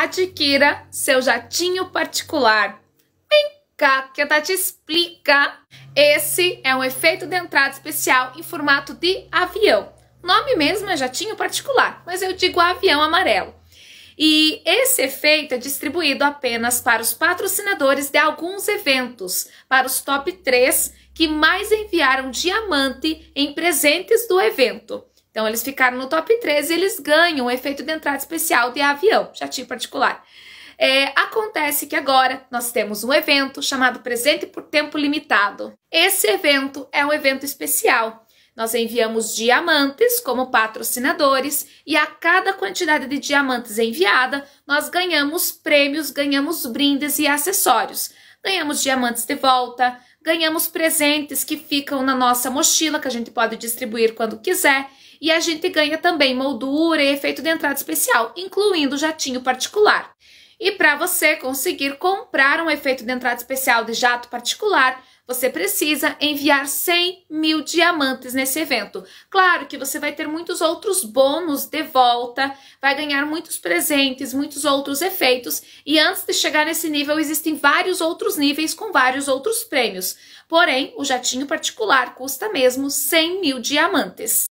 adquira seu jatinho particular. Vem cá que a Tati explica. Esse é um efeito de entrada especial em formato de avião. O nome mesmo é jatinho particular, mas eu digo avião amarelo. E esse efeito é distribuído apenas para os patrocinadores de alguns eventos, para os top 3 que mais enviaram diamante em presentes do evento. Então, eles ficaram no top 13 e eles ganham o efeito de entrada especial de avião, jatinho particular. É, acontece que agora nós temos um evento chamado Presente por Tempo Limitado. Esse evento é um evento especial. Nós enviamos diamantes como patrocinadores e a cada quantidade de diamantes enviada, nós ganhamos prêmios, ganhamos brindes e acessórios. Ganhamos diamantes de volta, ganhamos presentes que ficam na nossa mochila, que a gente pode distribuir quando quiser, e a gente ganha também moldura e efeito de entrada especial, incluindo jatinho particular. E para você conseguir comprar um efeito de entrada especial de jato particular, você precisa enviar 100 mil diamantes nesse evento. Claro que você vai ter muitos outros bônus de volta, vai ganhar muitos presentes, muitos outros efeitos. E antes de chegar nesse nível, existem vários outros níveis com vários outros prêmios. Porém, o jatinho particular custa mesmo 100 mil diamantes.